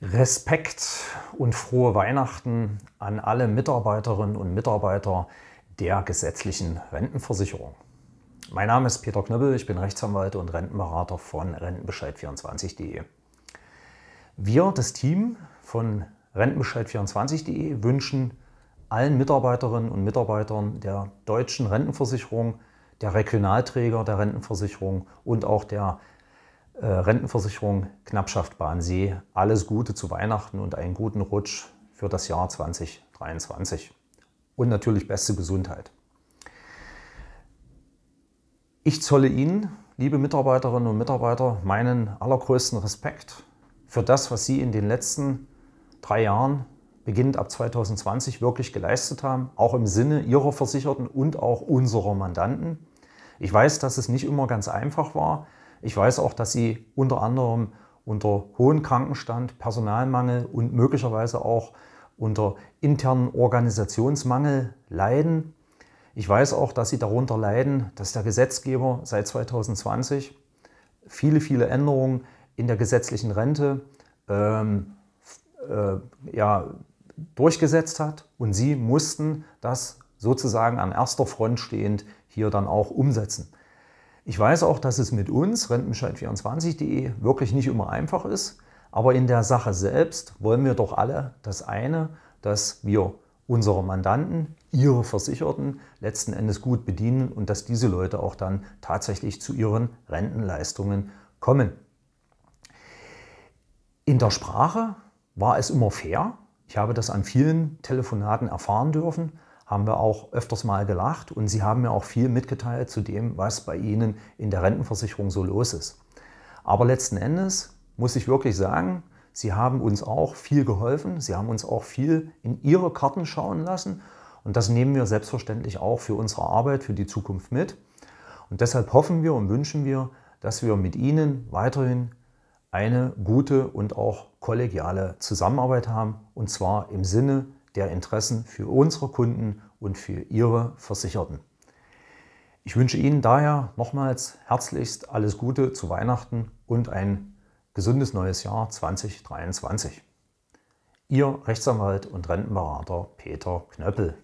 Respekt und frohe Weihnachten an alle Mitarbeiterinnen und Mitarbeiter der gesetzlichen Rentenversicherung. Mein Name ist Peter Knöbbel, ich bin Rechtsanwalt und Rentenberater von Rentenbescheid24.de. Wir, das Team von Rentenbescheid24.de, wünschen allen Mitarbeiterinnen und Mitarbeitern der deutschen Rentenversicherung, der Regionalträger der Rentenversicherung und auch der äh, Rentenversicherung, Knappschaft Bahnsee. Alles Gute zu Weihnachten und einen guten Rutsch für das Jahr 2023. Und natürlich beste Gesundheit. Ich zolle Ihnen, liebe Mitarbeiterinnen und Mitarbeiter, meinen allergrößten Respekt für das, was Sie in den letzten drei Jahren, beginnend ab 2020, wirklich geleistet haben, auch im Sinne Ihrer Versicherten und auch unserer Mandanten. Ich weiß, dass es nicht immer ganz einfach war, ich weiß auch, dass sie unter anderem unter hohem Krankenstand, Personalmangel und möglicherweise auch unter internen Organisationsmangel leiden. Ich weiß auch, dass sie darunter leiden, dass der Gesetzgeber seit 2020 viele, viele Änderungen in der gesetzlichen Rente ähm, äh, ja, durchgesetzt hat und sie mussten das sozusagen an erster Front stehend hier dann auch umsetzen. Ich weiß auch, dass es mit uns, rentenbescheid24.de, wirklich nicht immer einfach ist. Aber in der Sache selbst wollen wir doch alle das eine, dass wir unsere Mandanten, ihre Versicherten letzten Endes gut bedienen und dass diese Leute auch dann tatsächlich zu ihren Rentenleistungen kommen. In der Sprache war es immer fair. Ich habe das an vielen Telefonaten erfahren dürfen, haben wir auch öfters mal gelacht und sie haben mir auch viel mitgeteilt zu dem, was bei ihnen in der Rentenversicherung so los ist. Aber letzten Endes muss ich wirklich sagen, sie haben uns auch viel geholfen, sie haben uns auch viel in ihre Karten schauen lassen und das nehmen wir selbstverständlich auch für unsere Arbeit, für die Zukunft mit. Und deshalb hoffen wir und wünschen wir, dass wir mit ihnen weiterhin eine gute und auch kollegiale Zusammenarbeit haben und zwar im Sinne der Interessen für unsere Kunden und für Ihre Versicherten. Ich wünsche Ihnen daher nochmals herzlichst alles Gute zu Weihnachten und ein gesundes neues Jahr 2023. Ihr Rechtsanwalt und Rentenberater Peter Knöppel.